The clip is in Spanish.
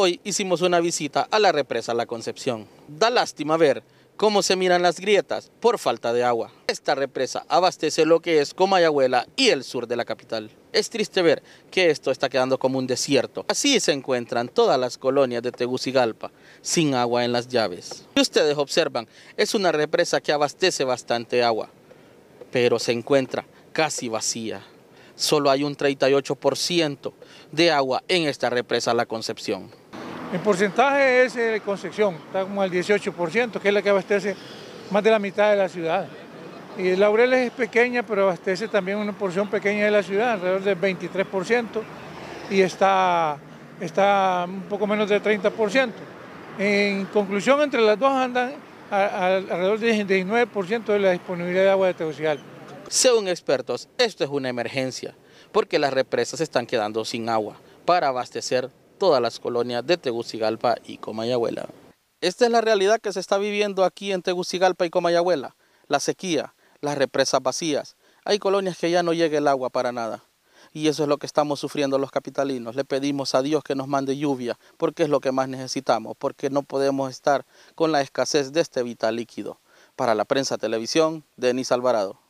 Hoy hicimos una visita a la represa La Concepción. Da lástima ver cómo se miran las grietas por falta de agua. Esta represa abastece lo que es Comayagüela y el sur de la capital. Es triste ver que esto está quedando como un desierto. Así se encuentran todas las colonias de Tegucigalpa, sin agua en las llaves. Y ustedes observan, es una represa que abastece bastante agua, pero se encuentra casi vacía. Solo hay un 38% de agua en esta represa La Concepción. En porcentaje es eh, Concepción, está como al 18%, que es la que abastece más de la mitad de la ciudad. Y Laureles es pequeña, pero abastece también una porción pequeña de la ciudad, alrededor del 23%, y está, está un poco menos del 30%. En conclusión, entre las dos andan alrededor del 19% de la disponibilidad de agua de Tegucigalpa. Según expertos, esto es una emergencia, porque las represas están quedando sin agua para abastecer todas las colonias de Tegucigalpa y Comayagüela. Esta es la realidad que se está viviendo aquí en Tegucigalpa y Comayagüela, la sequía, las represas vacías. Hay colonias que ya no llega el agua para nada. Y eso es lo que estamos sufriendo los capitalinos. Le pedimos a Dios que nos mande lluvia, porque es lo que más necesitamos, porque no podemos estar con la escasez de este vital líquido. Para la prensa televisión, Denis Alvarado.